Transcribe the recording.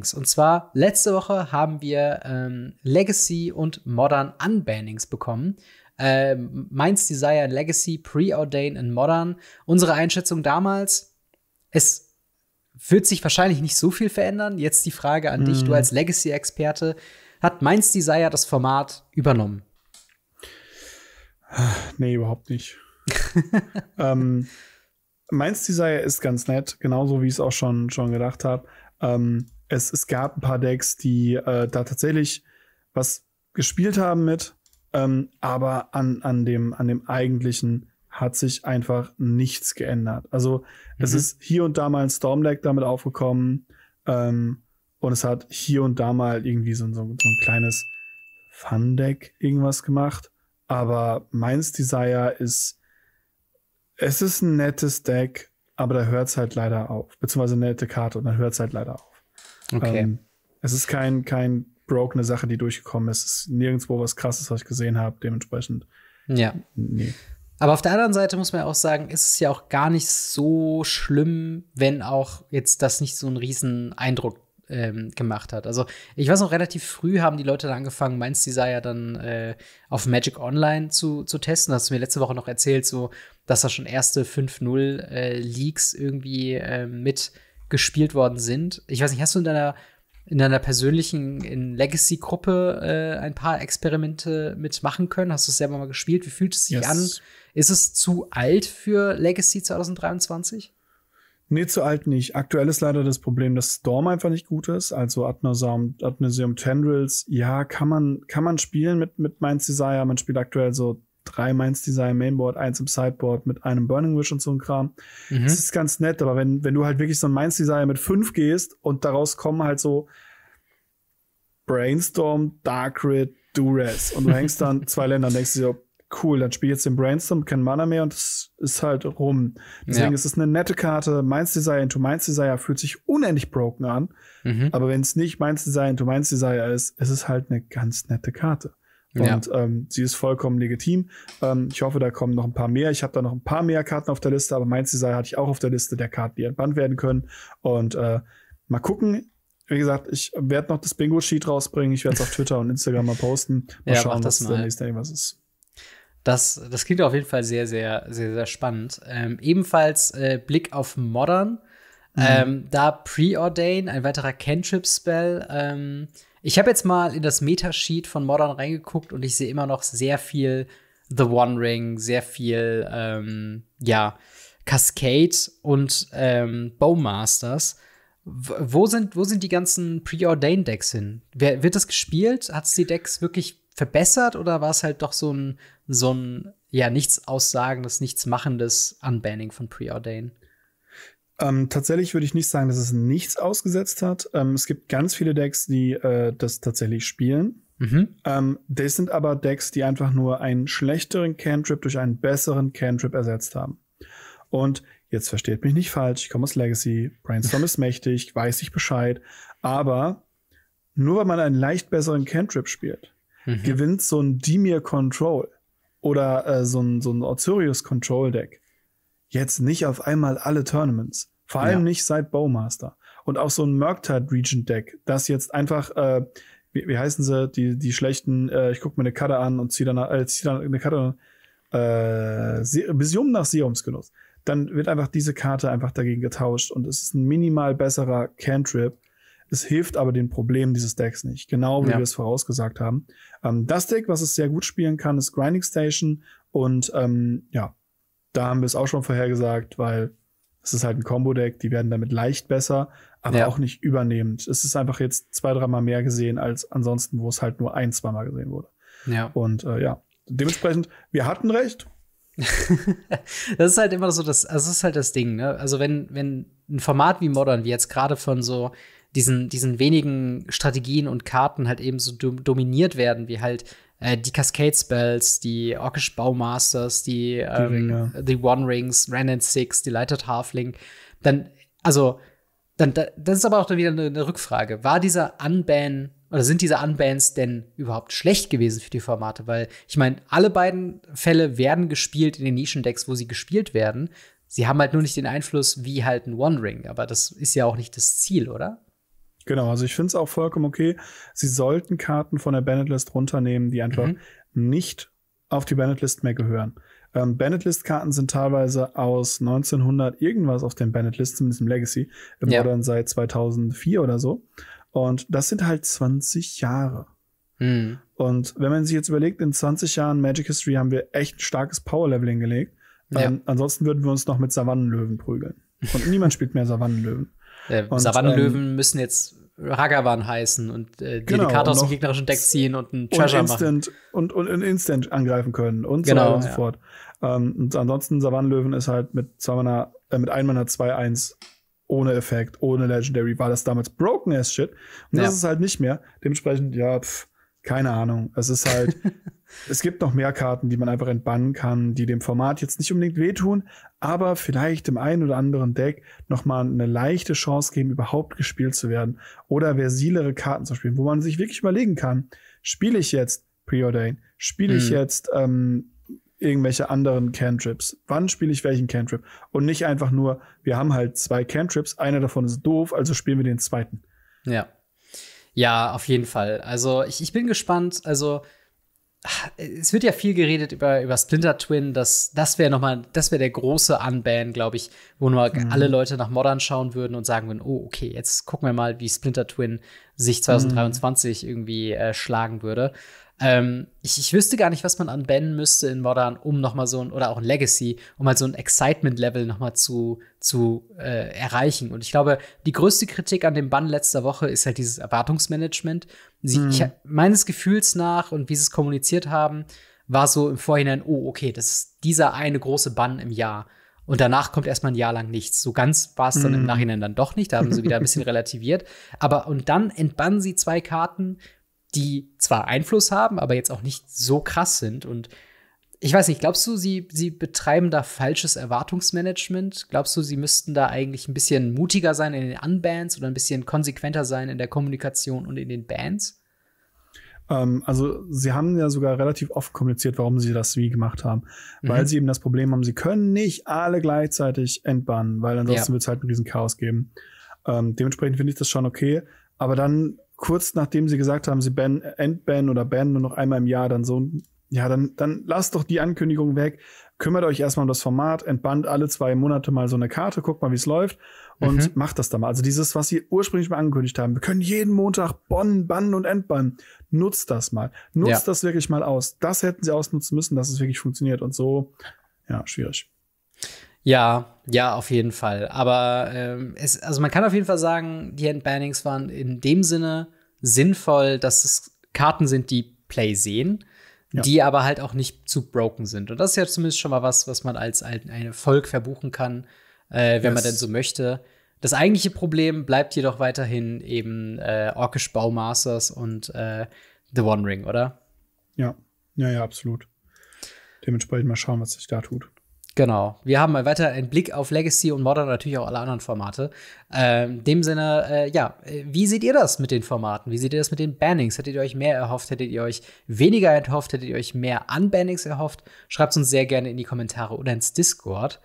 Unbannings. Und zwar letzte Woche haben wir ähm, Legacy und Modern Unbannings bekommen. Ähm, Mainz Desire in Legacy, Preordain in Modern. Unsere Einschätzung damals, es wird sich wahrscheinlich nicht so viel verändern. Jetzt die Frage an mm. dich, du mhm. als Legacy-Experte. Hat Mainz Desire das Format übernommen? Ah, nee, überhaupt nicht. ähm, meins Desire ist ganz nett, genauso wie ich es auch schon, schon gedacht habe. Ähm, es, es gab ein paar Decks, die äh, da tatsächlich was gespielt haben mit, ähm, aber an, an, dem, an dem eigentlichen hat sich einfach nichts geändert. Also mhm. es ist hier und da mal ein Storm Deck damit aufgekommen ähm, und es hat hier und da mal irgendwie so, so, so ein kleines Fun Deck irgendwas gemacht, aber meins Desire ist es ist ein nettes Deck, aber da hört es halt leider auf. Beziehungsweise eine nette Karte und dann hört es halt leider auf. Okay. Ähm, es ist kein, kein brokene Sache, die durchgekommen ist. Es ist nirgendwo was krasses, was ich gesehen habe, dementsprechend. Ja. Nee. Aber auf der anderen Seite muss man ja auch sagen, ist es ja auch gar nicht so schlimm, wenn auch jetzt das nicht so einen riesen Eindruck ähm, gemacht hat. Also ich weiß noch, relativ früh haben die Leute dann angefangen, Meins Desire dann äh, auf Magic Online zu, zu testen. Das hast du mir letzte Woche noch erzählt, so dass da schon erste 5-0 äh, Leaks irgendwie äh, mit gespielt worden sind. Ich weiß nicht, hast du in deiner in deiner persönlichen Legacy-Gruppe äh, ein paar Experimente mitmachen können? Hast du es selber mal gespielt? Wie fühlt es sich yes. an? Ist es zu alt für Legacy 2023? Nee, zu alt nicht. Aktuell ist leider das Problem, dass Storm einfach nicht gut ist. Also Adnosium, Adnosium Tendrils, ja, kann man, kann man spielen mit, mit Mainz Desire. Man spielt aktuell so drei Minds Desire Mainboard, eins im Sideboard mit einem Burning Wish und so ein Kram. Mhm. Das ist ganz nett, aber wenn, wenn du halt wirklich so ein Minds Desire mit fünf gehst und daraus kommen halt so Brainstorm, Dark Darkrid, Duress und du hängst dann zwei Länder und denkst dir, so, cool, dann spiel jetzt den Brainstorm, kein Mana mehr und es ist halt rum. Deswegen ja. ist es eine nette Karte. Mind's Desire into Mind's Desire fühlt sich unendlich broken an. Mhm. Aber wenn es nicht Mind's Desire into Mind's Desire ist, es ist halt eine ganz nette Karte. Und ja. ähm, sie ist vollkommen legitim. Ähm, ich hoffe, da kommen noch ein paar mehr. Ich habe da noch ein paar mehr Karten auf der Liste, aber Mind's Desire hatte ich auch auf der Liste der Karten, die entbannt werden können. Und äh, mal gucken. Wie gesagt, ich werde noch das Bingo-Sheet rausbringen. Ich werde es auf Twitter und Instagram mal posten. Mal ja, schauen, was mal. der nächste irgendwas ist. Das, das klingt auf jeden Fall sehr, sehr, sehr, sehr spannend. Ähm, ebenfalls äh, Blick auf Modern. Mhm. Ähm, da Preordain, ein weiterer Cantrip-Spell. Ähm, ich habe jetzt mal in das Metasheet von Modern reingeguckt und ich sehe immer noch sehr viel The One Ring, sehr viel, ähm, ja, Cascade und ähm, Bowmasters. Wo sind, wo sind die ganzen Preordain-Decks hin? Wer, wird das gespielt? Hat es die Decks wirklich verbessert oder war es halt doch so ein, so ein ja, nichts Aussagendes, nichts Machendes Unbanning von Preordain? Ähm, tatsächlich würde ich nicht sagen, dass es nichts ausgesetzt hat. Ähm, es gibt ganz viele Decks, die äh, das tatsächlich spielen. Mhm. Ähm, das sind aber Decks, die einfach nur einen schlechteren Cantrip durch einen besseren Cantrip ersetzt haben. Und jetzt versteht mich nicht falsch, ich komme aus Legacy, Brainstorm ist mächtig, weiß ich Bescheid, aber nur weil man einen leicht besseren Cantrip spielt, mhm. gewinnt so ein Demir Control oder äh, so ein, so ein Ozurius Control Deck jetzt nicht auf einmal alle Tournaments. Vor allem ja. nicht seit Bowmaster. Und auch so ein Murktide Regent Deck, das jetzt einfach, äh, wie, wie heißen sie, die, die schlechten, äh, ich gucke mir eine Karte an und ziehe dann, äh, zieh dann eine Karte, äh, Se Bisium nach Seumsgenuss. Dann wird einfach diese Karte einfach dagegen getauscht und es ist ein minimal besserer Cantrip es hilft aber den Problemen dieses Decks nicht, genau wie ja. wir es vorausgesagt haben. Ähm, das Deck, was es sehr gut spielen kann, ist Grinding Station und ähm, ja, da haben wir es auch schon vorhergesagt, weil es ist halt ein Combo-Deck, die werden damit leicht besser, aber ja. auch nicht übernehmend. Es ist einfach jetzt zwei, dreimal mehr gesehen als ansonsten, wo es halt nur ein, zweimal gesehen wurde. Ja. Und äh, ja, dementsprechend, wir hatten recht. das ist halt immer so das, das also ist halt das Ding, ne? Also wenn, wenn ein Format wie Modern, wie jetzt gerade von so diesen, diesen wenigen Strategien und Karten halt eben so dominiert werden, wie halt äh, die Cascade Spells, die Orkish Baumasters, die, ähm, die One Rings, Ren and Six, die Lighted Halfling, dann, also, dann, das ist aber auch dann wieder eine, eine Rückfrage. War dieser Unban oder sind diese Unbans denn überhaupt schlecht gewesen für die Formate? Weil ich meine, alle beiden Fälle werden gespielt in den Nischendecks, wo sie gespielt werden. Sie haben halt nur nicht den Einfluss wie halt ein One Ring, aber das ist ja auch nicht das Ziel, oder? Genau, also ich finde es auch vollkommen okay. Sie sollten Karten von der Bannetlist runternehmen, die einfach mhm. nicht auf die Bannetlist mehr gehören. Ähm, Bannetlist-Karten sind teilweise aus 1900 irgendwas auf den Bannetlist, zumindest im Legacy, im ja. Modern seit 2004 oder so. Und das sind halt 20 Jahre. Mhm. Und wenn man sich jetzt überlegt, in 20 Jahren Magic History haben wir echt ein starkes Power-Leveling gelegt. Ja. Ähm, ansonsten würden wir uns noch mit Savannenlöwen prügeln. Und niemand spielt mehr Savannenlöwen. Äh, und, Savannenlöwen ähm, müssen jetzt Hagavan heißen und äh, die genau, eine Karte aus dem gegnerischen Deck ziehen und einen Treasure und Instant, machen. Und, und in Instant angreifen können und genau, so weiter und so fort. Ähm, und ansonsten Savannenlöwen ist halt mit zwei Mana, äh, mit 1 Mana 2-1 ohne Effekt, ohne Legendary, war das damals broken as shit. Und ja. das ist halt nicht mehr. Dementsprechend, ja, pff, keine Ahnung. Es ist halt, es gibt noch mehr Karten, die man einfach entbannen kann, die dem Format jetzt nicht unbedingt wehtun, aber vielleicht dem einen oder anderen Deck nochmal eine leichte Chance geben, überhaupt gespielt zu werden. Oder versilere Karten zu spielen, wo man sich wirklich überlegen kann, spiele ich jetzt Preordain? Spiele ich mhm. jetzt ähm, irgendwelche anderen Cantrips? Wann spiele ich welchen Cantrip? Und nicht einfach nur, wir haben halt zwei Cantrips, einer davon ist doof, also spielen wir den zweiten. Ja. Ja, auf jeden Fall. Also ich, ich bin gespannt. Also es wird ja viel geredet über, über Splinter Twin. Das, das wäre nochmal, das wäre der große Unban, glaube ich, wo nur mhm. alle Leute nach Modern schauen würden und sagen würden, oh, okay, jetzt gucken wir mal, wie Splinter Twin sich 2023 mhm. irgendwie äh, schlagen würde. Ähm, ich, ich, wüsste gar nicht, was man anbannen müsste in Modern, um nochmal so ein, oder auch ein Legacy, um mal halt so ein Excitement-Level nochmal zu, zu äh, erreichen. Und ich glaube, die größte Kritik an dem Bann letzter Woche ist halt dieses Erwartungsmanagement. Sie, mhm. ich, meines Gefühls nach und wie sie es kommuniziert haben, war so im Vorhinein, oh, okay, das ist dieser eine große Bann im Jahr. Und danach kommt erstmal ein Jahr lang nichts. So ganz war es dann mm. im mhm. Nachhinein dann doch nicht. Da haben sie wieder ein bisschen relativiert. Aber und dann entbannen sie zwei Karten die zwar Einfluss haben, aber jetzt auch nicht so krass sind. Und ich weiß nicht, glaubst du, sie, sie betreiben da falsches Erwartungsmanagement? Glaubst du, sie müssten da eigentlich ein bisschen mutiger sein in den Unbands oder ein bisschen konsequenter sein in der Kommunikation und in den Bands? Ähm, also, sie haben ja sogar relativ oft kommuniziert, warum sie das wie gemacht haben. Mhm. Weil sie eben das Problem haben, sie können nicht alle gleichzeitig entbannen, weil ansonsten ja. wird es halt ein riesen Chaos geben. Ähm, dementsprechend finde ich das schon okay. Aber dann kurz nachdem sie gesagt haben, sie ban, entbannen oder bannen nur noch einmal im Jahr, dann so, ja, dann, dann lasst doch die Ankündigung weg, kümmert euch erstmal um das Format, entbannt alle zwei Monate mal so eine Karte, guckt mal, wie es läuft und mhm. macht das dann mal. Also dieses, was sie ursprünglich mal angekündigt haben, wir können jeden Montag bonnen, bannen und entbannen. Nutzt das mal. Nutzt ja. das wirklich mal aus. Das hätten sie ausnutzen müssen, dass es wirklich funktioniert und so, ja, schwierig. Ja, ja, auf jeden Fall. Aber ähm, es, also man kann auf jeden Fall sagen, die Handbannings waren in dem Sinne sinnvoll, dass es Karten sind, die Play sehen, ja. die aber halt auch nicht zu broken sind. Und das ist ja zumindest schon mal was, was man als ein Erfolg verbuchen kann, äh, wenn yes. man denn so möchte. Das eigentliche Problem bleibt jedoch weiterhin eben äh, Orkish Baumasters und äh, The One Ring, oder? Ja, ja, ja, absolut. Dementsprechend mal schauen, was sich da tut. Genau. Wir haben mal weiter einen Blick auf Legacy und Modern und natürlich auch alle anderen Formate. Ähm, in dem Sinne, äh, ja, äh, wie seht ihr das mit den Formaten? Wie seht ihr das mit den Bannings? Hättet ihr euch mehr erhofft? Hättet ihr euch weniger erhofft? Hättet ihr euch mehr Unbannings erhofft? Schreibt es uns sehr gerne in die Kommentare oder ins Discord.